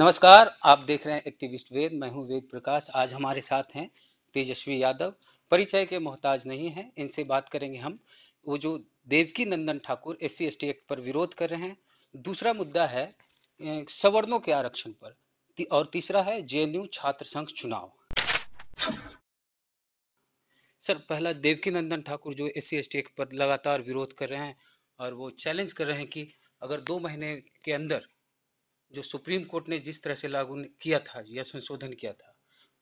नमस्कार आप देख रहे हैं एक्टिविस्ट वेद मैं हूं वेद प्रकाश आज हमारे साथ हैं तेजस्वी यादव परिचय के मोहताज नहीं हैं इनसे बात करेंगे हम वो जो Devki Nandan Thakur S C act पर विरोध कर रहे हैं दूसरा मुद्दा है सवर्णों के आरक्षण पर और तीसरा है जे छात्र संघ चुनाव सर पहला देवकी नंदन ठाकुर जो एस सी एक्ट पर लगातार विरोध कर रहे हैं और वो चैलेंज कर रहे हैं कि अगर दो महीने के अंदर जो सुप्रीम कोर्ट ने जिस तरह से लागू किया था या संशोधन किया था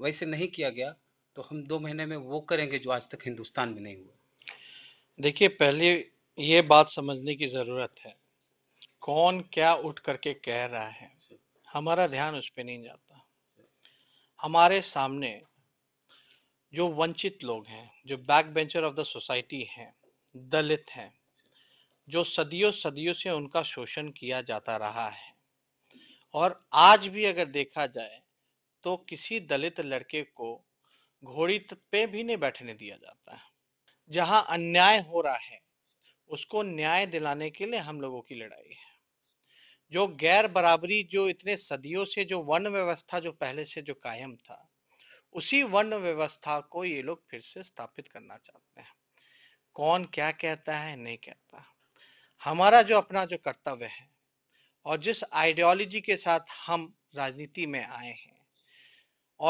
वैसे नहीं किया गया तो हम दो महीने में वो करेंगे जो आज तक हिंदुस्तान में नहीं हुआ देखिए पहले ये बात समझने की ज़रूरत है कौन क्या उठ करके कह रहा है हमारा ध्यान उस पर नहीं जाता हमारे सामने जो वंचित लोग हैं जो back bencher of the society हैं दलित हैं जो सदियों सदियों से उनका शोषण किया जाता रहा है और आज भी अगर देखा जाए तो किसी दलित लड़के को घोड़ी पे भी नहीं बैठने दिया जाता है जहां अन्याय हो रहा है उसको न्याय दिलाने के लिए हम लोगों की लड़ाई है जो गैर बराबरी जो इतने सदियों से जो वर्ण व्यवस्था जो पहले से जो कायम था उसी वर्ण व्यवस्था को ये लोग फिर से स्थापित करना चाहते हैं कौन क्या कहता है नहीं कहता हमारा जो अपना जो कर्तव्य है और जिस आइडियोलॉजी के साथ हम राजनीति में आए हैं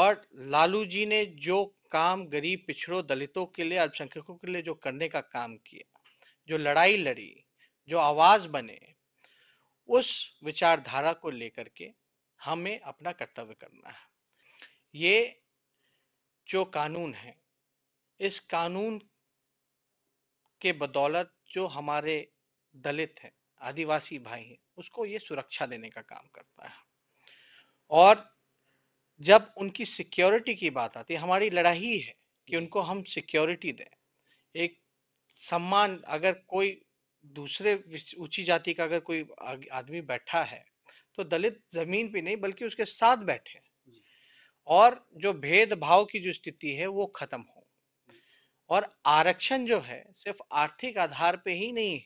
और लालू जी ने जो काम गरीब पिछड़ों दलितों के लिए अल्पसंख्यकों के लिए जो करने का काम किया जो लड़ाई लड़ी जो आवाज बने उस विचारधारा को लेकर के हमें अपना कर्तव्य करना है ये जो कानून है इस कानून के बदौलत जो हमारे दलित हैं आदिवासी भाई हैं उसको ये सुरक्षा देने का काम करता है और जब उनकी सिक्योरिटी की बात आती है हमारी लड़ाई है कि उनको हम सिक्योरिटी दें एक सम्मान अगर कोई दूसरे ऊंची जाति का अगर कोई आदमी बैठा है तो दलित जमीन पे नहीं बल्कि उसके साथ बैठे और जो भेदभाव की जो स्थिति है वो खत्म हो और आरक्षण जो है सिर्फ आर्थिक आधार पे ही नहीं है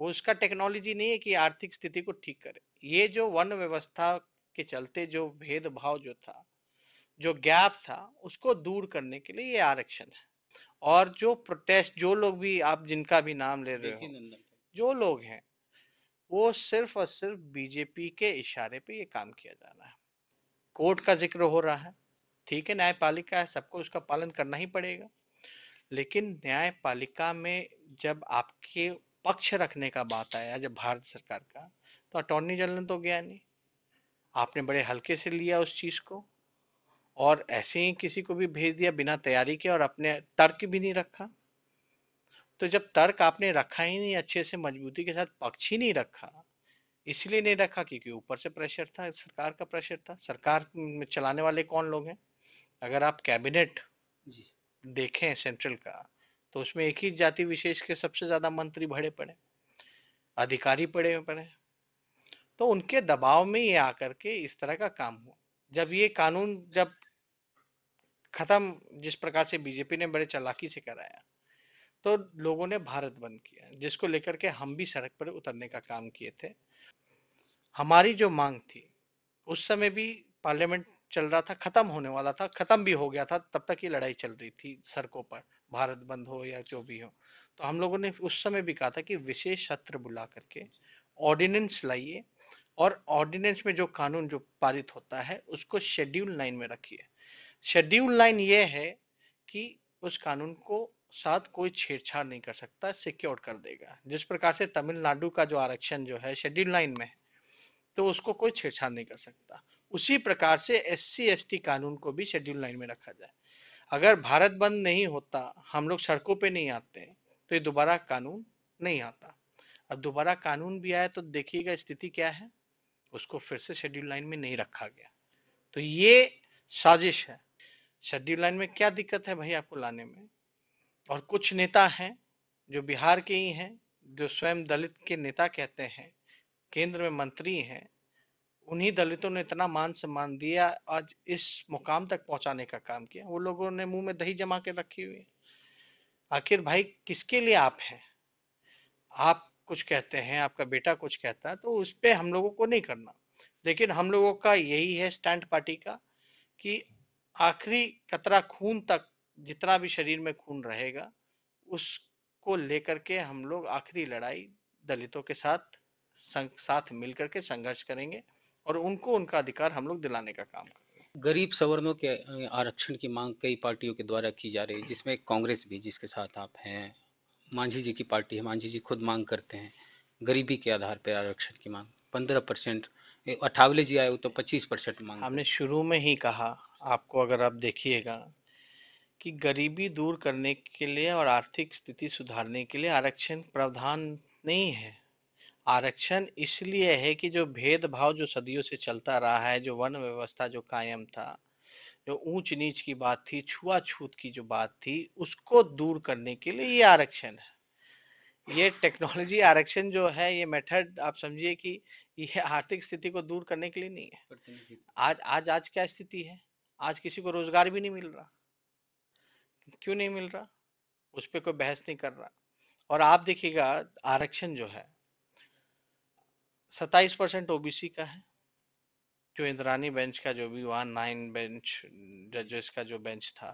वो उसका टेक्नोलॉजी नहीं है कि आर्थिक स्थिति को ठीक करे ये जो वन व्यवस्था के चलते जो भेदभाव जो था जो गैप था उसको दूर करने के लिए ये आरक्षण है और जो प्रोटेस्ट जो लोग भी आप जिनका भी नाम ले रहे हो जो लोग हैं वो सिर्फ और सिर्फ बीजेपी के इशारे पे ये काम किया जा रहा है कोर्ट का जिक्र हो रहा है ठीक है न्यायपालिका है सबको उसका पालन करना ही पड़ेगा लेकिन न्यायपालिका में जब आपके पक्ष रखने का बात आया जब भारत सरकार का तो अटॉर्नी जनरल तो गया नहीं आपने बड़े हल्के से लिया उस चीज को और ऐसे ही किसी को भी भेज दिया बिना तैयारी के और अपने तर्क भी नहीं रखा तो जब तर्क आपने रखा ही नहीं अच्छे से मजबूती के साथ पक्ष ही नहीं रखा इसलिए नहीं रखा क्योंकि ऊपर से प्रेशर था सरकार का प्रेशर था सरकार में चलाने वाले कौन लोग हैं अगर आप कैबिनेट देखें सेंट्रल का तो उसमें एक ही जाति विशेष के सबसे ज्यादा मंत्री भरे पड़े अधिकारी पड़े पड़े तो उनके दबाव में ये आकर के इस तरह का काम हुआ जब ये कानून जब खत्म जिस प्रकार से बीजेपी ने बड़े चलाकी से कराया तो लोगों ने भारत बंद किया जिसको लेकर के हम भी सड़क पर उतरने का काम किए थे हमारी जो मांग थी उस समय भी पार्लियामेंट चल रहा था खत्म होने वाला था खत्म भी हो गया था तब तक ये लड़ाई चल रही थी सड़कों पर भारत बंद हो या जो भी हो तो हम लोगों ने उस समय भी कहा था कि विशेष सत्र बुला करके ऑर्डिनेंस लाइए और ऑर्डिनेंस में जो कानून जो पारित होता है उसको शेड्यूल लाइन में रखिए शेड्यूल लाइन ये है कि उस कानून को साथ कोई छेड़छाड़ नहीं कर सकता सिक्योर कर देगा जिस प्रकार से तमिलनाडु का जो आरक्षण जो है शेड्यूल लाइन में तो उसको कोई छेड़छाड़ नहीं कर सकता उसी प्रकार से एस सी कानून को भी शेड्यूल लाइन में रखा जाए अगर भारत बंद नहीं होता हम लोग सड़कों पे नहीं आते तो ये दोबारा कानून नहीं आता अब दोबारा कानून भी आया तो देखिएगा स्थिति क्या है उसको फिर से शेड्यूल लाइन में नहीं रखा गया तो ये साजिश है शेड्यूल लाइन में क्या दिक्कत है भाई आपको लाने में और कुछ नेता हैं जो बिहार के ही हैं जो स्वयं दलित के नेता कहते हैं केंद्र में मंत्री हैं उन्हीं दलितों ने इतना मान सम्मान दिया आज इस मुकाम तक पहुंचाने का काम किया वो लोगों ने मुंह में दही जमा के रखी हुई आखिर भाई किसके लिए आप हैं आप कुछ कहते हैं आपका बेटा कुछ कहता है तो उस पर हम लोगों को नहीं करना लेकिन हम लोगों का यही है स्टैंड पार्टी का कि आखिरी कतरा खून तक जितना भी शरीर में खून रहेगा उसको लेकर के हम लोग आखिरी लड़ाई दलितों के साथ साथ मिलकर के संघर्ष करेंगे और उनको उनका अधिकार हम लोग दिलाने का काम कर गरीब सवर्णों के आरक्षण की मांग कई पार्टियों के द्वारा की जा रही है जिसमें कांग्रेस भी जिसके साथ आप हैं मांझी जी की पार्टी है मांझी जी खुद मांग करते हैं गरीबी के आधार पर आरक्षण की मांग पंद्रह परसेंट अठावले जी आए हो तो पच्चीस परसेंट मांग हमने शुरू में ही कहा आपको अगर आप देखिएगा कि गरीबी दूर करने के लिए और आर्थिक स्थिति सुधारने के लिए आरक्षण प्रावधान नहीं है आरक्षण इसलिए है कि जो भेदभाव जो सदियों से चलता रहा है जो वन व्यवस्था जो कायम था जो ऊंच नीच की बात थी छुआछूत की जो बात थी उसको दूर करने के लिए ये आरक्षण है ये टेक्नोलॉजी आरक्षण जो है ये मेथड आप समझिए कि ये आर्थिक स्थिति को दूर करने के लिए नहीं है आज आज आज क्या स्थिति है आज किसी को रोजगार भी नहीं मिल रहा क्यों नहीं मिल रहा उस पर कोई बहस नहीं कर रहा और आप देखिएगा आरक्षण जो है सत्ताईस परसेंट ओबीसी का है जो इंद्रानी बेंच का जो भी वहाँ नाइन बेंच जजेस का जो बेंच था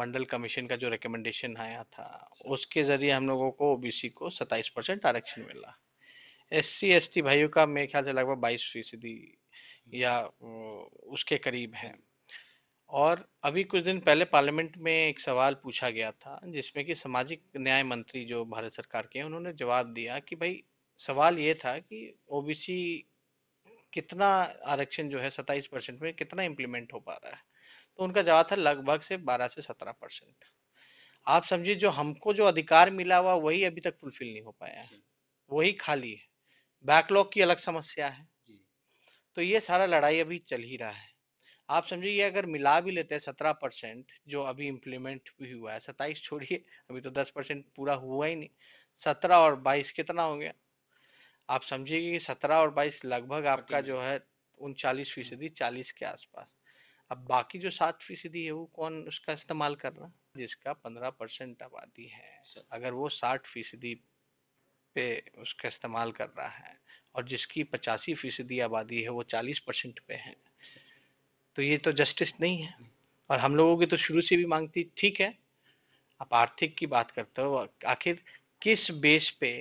मंडल कमीशन का जो रिकमेंडेशन आया था उसके जरिए हम लोगों को ओबीसी को सत्ताईस परसेंट आरक्षण मिला एस सी एस टी भाइयों का मेरे ख्याल से लगभग बाईस फीसदी या उसके करीब है और अभी कुछ दिन पहले पार्लियामेंट में एक सवाल पूछा गया था जिसमें कि सामाजिक न्याय मंत्री जो भारत सरकार के हैं उन्होंने जवाब दिया कि भाई सवाल ये था कि ओबीसी कितना आरक्षण जो है सत्ताईस परसेंट में कितना इम्प्लीमेंट हो पा रहा है तो उनका जवाब था लगभग से बारह से सत्रह परसेंट आप समझिए जो हमको जो अधिकार मिला हुआ वही अभी तक फुलफिल नहीं हो पाया है वही खाली है बैकलॉग की अलग समस्या है तो ये सारा लड़ाई अभी चल ही रहा है आप समझिए अगर मिला भी लेते हैं सत्रह परसेंट जो अभी इम्प्लीमेंट भी हुआ है सत्ताईस छोड़िए अभी तो दस परसेंट पूरा हुआ ही नहीं सत्रह और बाईस कितना हो गया आप समझिए कि सत्रह और बाईस लगभग आपका जो है उनचालीस फीसदी चालीस के आसपास अब बाकी जो सात फीसदी है वो कौन उसका इस्तेमाल कर रहा जिसका पंद्रह परसेंट आबादी है अगर वो साठ फीसदी पे उसका इस्तेमाल कर रहा है और जिसकी पचासी फीसदी आबादी है वो चालीस परसेंट पे है तो ये तो जस्टिस नहीं है और हम लोगों की तो शुरू से भी मांगती ठीक है आप आर्थिक की बात करते हो आखिर किस बेस पे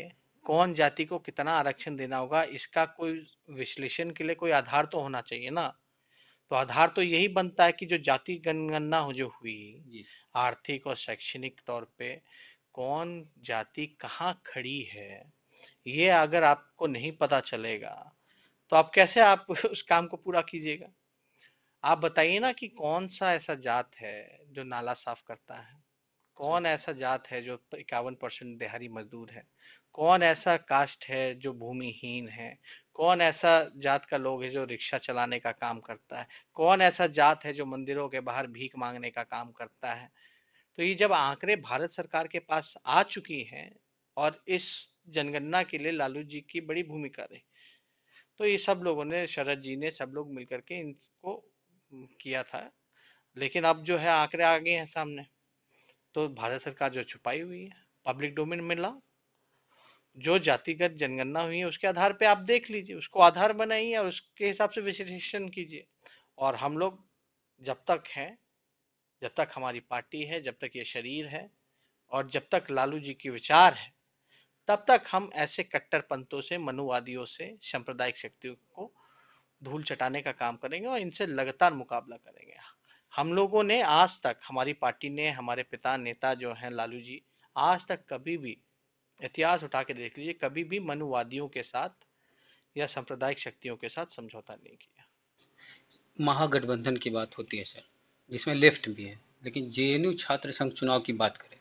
कौन जाति को कितना आरक्षण देना होगा इसका कोई विश्लेषण के लिए कोई आधार तो होना चाहिए ना तो आधार तो यही बनता है कि जो जाति जनगणना जो हुई आर्थिक और शैक्षणिक तौर पे कौन जाति कहाँ खड़ी है ये अगर आपको नहीं पता चलेगा तो आप कैसे आप उस काम को पूरा कीजिएगा आप बताइए ना कि कौन सा ऐसा जात है जो नाला साफ करता है कौन ऐसा जात है जो इक्यावन परसेंट दिहाड़ी मजदूर है कौन ऐसा कास्ट है जो भूमिहीन है कौन ऐसा जात का लोग है जो रिक्शा चलाने का काम करता है कौन ऐसा जात है जो मंदिरों के बाहर भीख मांगने का काम करता है तो ये जब आंकड़े भारत सरकार के पास आ चुकी हैं और इस जनगणना के लिए लालू जी की बड़ी भूमिका रही तो ये सब लोगों ने शरद जी ने सब लोग मिलकर के इनको किया था लेकिन अब जो है आंकड़े आ गए हैं सामने तो भारत सरकार जो छुपाई हुई है पब्लिक डोमेन में लाओ जो जातिगत जनगणना हुई है उसके आधार पे आप देख लीजिए उसको आधार बनाइए और उसके हिसाब से विश्लेषण कीजिए और हम लोग जब तक हैं जब तक हमारी पार्टी है जब तक ये शरीर है और जब तक लालू जी के विचार है तब तक हम ऐसे कट्टरपंथों से मनुवादियों से सांप्रदायिक शक्तियों को धूल चटाने का काम करेंगे और इनसे लगातार मुकाबला करेंगे हम लोगों ने आज तक हमारी पार्टी ने हमारे पिता नेता जो हैं लालू जी आज तक कभी भी इतिहास उठा के देख लीजिए कभी भी मनुवादियों के साथ या सांप्रदायिक शक्तियों के साथ समझौता नहीं किया महागठबंधन की बात होती है सर जिसमें लेफ्ट भी है लेकिन जेएनयू छात्र संघ चुनाव की बात करें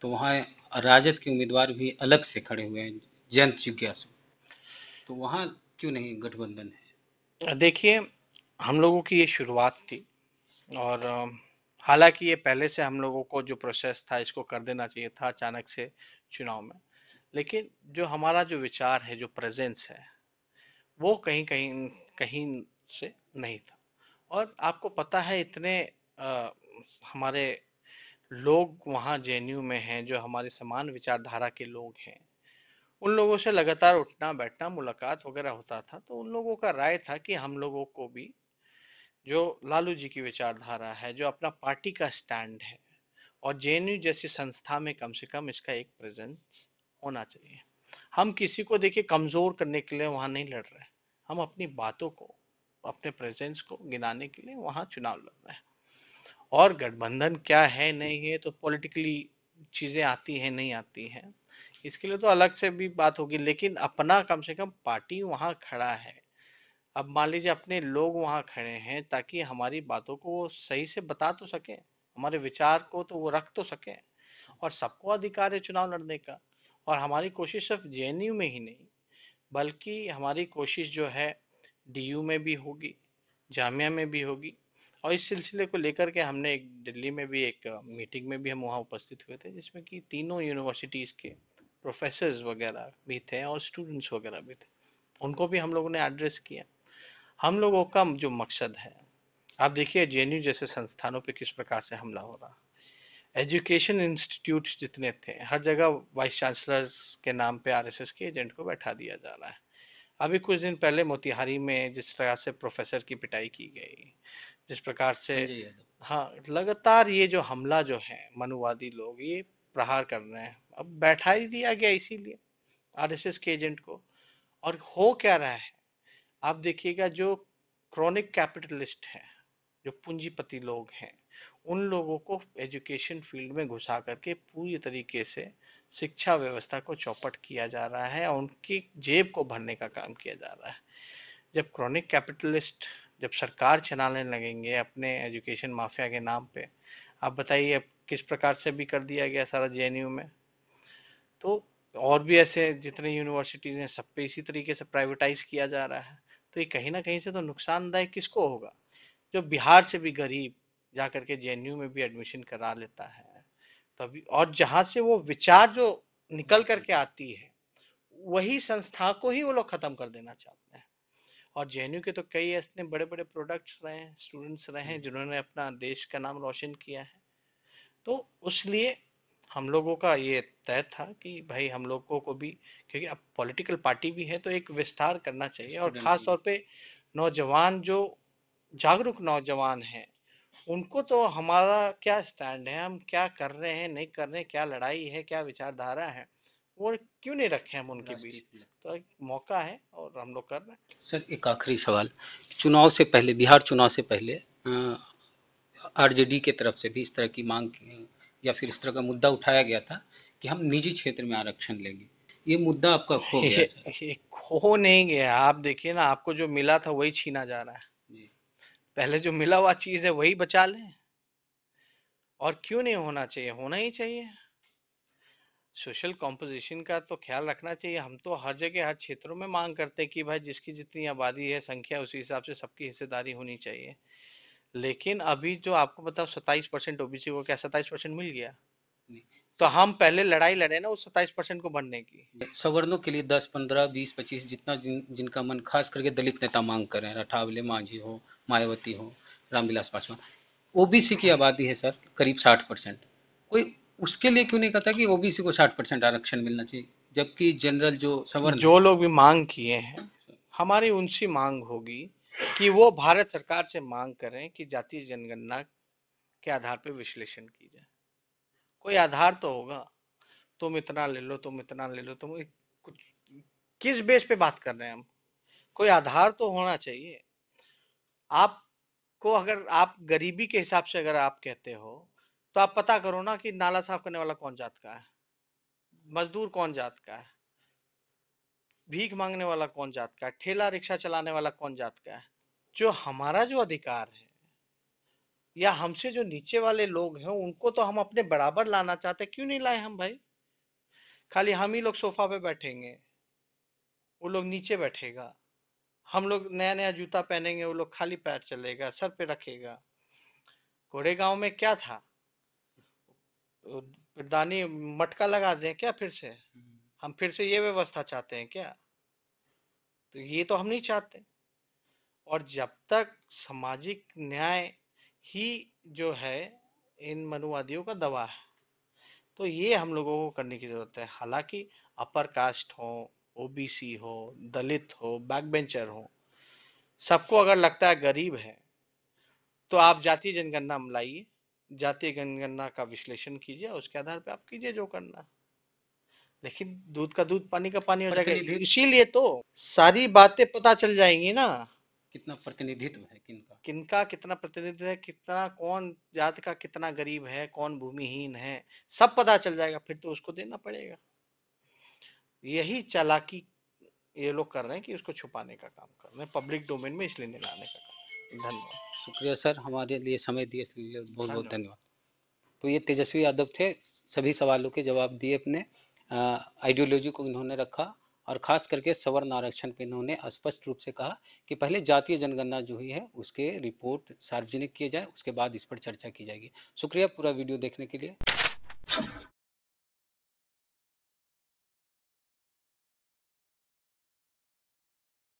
तो वहाँ राजद के उम्मीदवार भी अलग से खड़े हुए हैं जयंत जिज्ञासु तो वहाँ क्यों नहीं गठबंधन है देखिए हम लोगों की ये शुरुआत थी और हालांकि ये पहले से हम लोगों को जो प्रोसेस था इसको कर देना चाहिए था अचानक से चुनाव में लेकिन जो हमारा जो विचार है जो प्रेजेंस है वो कहीं कहीं कहीं से नहीं था और आपको पता है इतने आ, हमारे लोग वहाँ जे में हैं जो हमारे समान विचारधारा के लोग हैं उन लोगों से लगातार उठना बैठना मुलाकात वगैरह होता था तो उन लोगों का राय था कि हम लोगों को भी जो लालू जी की विचारधारा है जो अपना पार्टी का स्टैंड है और जे जैसी संस्था में कम से कम इसका एक प्रेजेंस होना चाहिए हम किसी को देखिए कमजोर करने के लिए वहां नहीं लड़ रहे हम अपनी बातों को अपने प्रेजेंस को गिनाने के लिए वहां चुनाव लड़ रहे हैं और गठबंधन क्या है नहीं है तो पॉलिटिकली चीजें आती हैं नहीं आती हैं इसके लिए तो अलग से भी बात होगी लेकिन अपना कम से कम पार्टी वहां खड़ा है अब मान लीजिए अपने लोग वहां खड़े हैं ताकि हमारी बातों को वो सही से बता तो सके हमारे विचार को तो वो रख तो सके और सबको अधिकार है चुनाव लड़ने का और हमारी कोशिश सिर्फ जे में ही नहीं बल्कि हमारी कोशिश जो है डी में भी होगी जामिया में भी होगी और इस सिलसिले को लेकर के हमने एक दिल्ली में भी एक मीटिंग में भी हम वहाँ उपस्थित हुए थे जिसमें कि तीनों यूनिवर्सिटीज़ के प्रोफेसर्स वगैरह भी थे और स्टूडेंट्स वगैरह भी थे उनको भी हम लोगों ने एड्रेस किया हम लोगों का जो मकसद है आप देखिए जे जैसे संस्थानों पर किस प्रकार से हमला हो रहा एजुकेशन इंस्टीट्यूट जितने थे हर जगह वाइस चांसलर के नाम पे आरएसएस के एजेंट को बैठा दिया जा रहा है अभी कुछ दिन पहले मोतिहारी में जिस प्रकार से प्रोफेसर की पिटाई की गई जिस प्रकार से हाँ लगातार ये जो हमला जो है मनुवादी लोग ये प्रहार कर रहे हैं अब बैठा ही दिया गया इसीलिए आरएसएस के एजेंट को और हो क्या रहा है आप देखिएगा जो क्रॉनिक कैपिटलिस्ट है जो पूंजीपति लोग हैं उन लोगों को एजुकेशन फील्ड में घुसा करके पूरी तरीके से शिक्षा व्यवस्था को चौपट किया जा रहा है और उनकी जेब को भरने का काम किया जा रहा है जब क्रॉनिक कैपिटलिस्ट जब सरकार चलाने लगेंगे अपने एजुकेशन माफिया के नाम पे आप बताइए अब किस प्रकार से भी कर दिया गया सारा जे में तो और भी ऐसे जितने यूनिवर्सिटीज़ हैं सब पे इसी तरीके से प्राइवेटाइज किया जा रहा है तो ये कहीं ना कहीं से तो नुकसानदायक किसको होगा जो बिहार से भी गरीब जा करके जे में भी एडमिशन करा लेता है तभी और जहाँ से वो विचार जो निकल करके आती है वही संस्था को ही वो लोग खत्म कर देना चाहते हैं और जे के तो कई ऐसे बड़े बड़े प्रोडक्ट्स रहे हैं स्टूडेंट्स रहे हैं जिन्होंने अपना देश का नाम रोशन किया है तो उसलिए हम लोगों का ये तय था कि भाई हम लोगों को भी क्योंकि अब पॉलिटिकल पार्टी भी है तो एक विस्तार करना चाहिए और खास तौर पे नौजवान जो जागरूक नौजवान हैं उनको तो हमारा क्या स्टैंड है हम क्या कर रहे हैं नहीं कर रहे हैं क्या लड़ाई है क्या विचारधारा है वो क्यों नहीं रखे हम उनके बीच तो एक मौका है और हम लोग कर रहे हैं सर एक आखिरी सवाल चुनाव से पहले बिहार चुनाव से पहले आरजेडी के तरफ से भी इस तरह की मांग या फिर इस तरह का मुद्दा उठाया गया था कि हम निजी क्षेत्र में आरक्षण लेंगे ये मुद्दा आपका खो गया खो नहीं गया आप देखिए ना आपको जो मिला था वही छीना जा रहा है पहले जो मिला हुआ चीज है वही बचा लें और क्यों नहीं होना चाहिए होना ही चाहिए सोशल कॉम्पोजिशन का तो ख्याल रखना चाहिए हम तो हर जगह हर क्षेत्रों में मांग करते हैं कि भाई जिसकी जितनी आबादी है संख्या उसी हिसाब से सबकी हिस्सेदारी होनी चाहिए लेकिन अभी जो आपको बताओ सत्ताईस परसेंट ओबीसी को क्या सत्ताईस परसेंट मिल गया तो हम पहले लड़ाई लड़े ना उस सत्ताईस परसेंट को भरने की सवर्णों के लिए दस पंद्रह बीस पच्चीस जितना जिन, जिनका मन खास करके दलित नेता मांग कर रहे हैं रठावले मांझी हो मायावती हो रामविलास पासवान ओबीसी की आबादी है सर करीब साठ परसेंट कोई उसके लिए क्यों नहीं कहता कि ओबीसी को साठ परसेंट आरक्षण मिलना चाहिए जबकि जनरल जो सवर्ण जो लोग भी मांग किए हैं हमारी उनसी मांग होगी कि वो भारत सरकार से मांग करें कि जातीय जनगणना के आधार पर विश्लेषण की जाए कोई आधार तो होगा तुम इतना ले लो तुम इतना ले लो तुम कुछ किस बेस पे बात कर रहे हैं हम कोई आधार तो होना चाहिए आपको अगर आप गरीबी के हिसाब से अगर आप कहते हो तो आप पता करो ना कि नाला साफ करने वाला कौन जात का है मजदूर कौन जात का है भीख मांगने वाला कौन जात का है ठेला रिक्शा चलाने वाला कौन जात का है जो हमारा जो अधिकार है या हमसे जो नीचे वाले लोग हैं उनको तो हम अपने बराबर लाना चाहते क्यों नहीं लाए हम भाई खाली हम ही लोग सोफा पे बैठेंगे वो लोग नीचे बैठेगा हम लोग नया नया जूता पहनेंगे वो लोग खाली पैर चलेगा सर पे रखेगा घोड़े गांव में क्या था तो दानी मटका लगा दें क्या फिर से हम्म। हम फिर से ये व्यवस्था चाहते हैं क्या तो ये तो हम नहीं चाहते और जब तक सामाजिक न्याय ही जो है इन मनुवादियों का दवा है तो ये हम लोगों को करने की जरूरत है हालांकि अपर कास्ट हो ओबीसी हो दलित हो बैक बेंचर हो सबको अगर लगता है गरीब है तो आप जातीय जनगणना लाइए जातीय जनगणना का विश्लेषण कीजिए उसके आधार पर आप कीजिए जो करना लेकिन दूध का दूध पानी का पानी हो जाएगा इसीलिए तो सारी बातें पता चल जाएंगी ना कितना प्रतिनिधित्व है किनका किनका कितना प्रतिनिधित्व है कितना कौन जात का कितना गरीब है कौन भूमिहीन है सब पता चल जाएगा फिर तो उसको देना पड़ेगा यही चालाकी ये लोग कर रहे हैं कि उसको छुपाने का काम कर रहे हैं पब्लिक डोमेन में इसलिए निकालने का काम धन्यवाद शुक्रिया सर हमारे लिए समय दिए इसलिए बहुत बहुत धन्यवाद तो ये तेजस्वी यादव थे सभी सवालों के जवाब दिए अपने आइडियोलॉजी को इन्होंने रखा और खास करके सवर्ण आरक्षण पर इन्होंने स्पष्ट रूप से कहा कि पहले जातीय जनगणना जो हुई है उसके रिपोर्ट सार्वजनिक किए जाए उसके बाद इस पर चर्चा की जाएगी शुक्रिया पूरा वीडियो देखने के लिए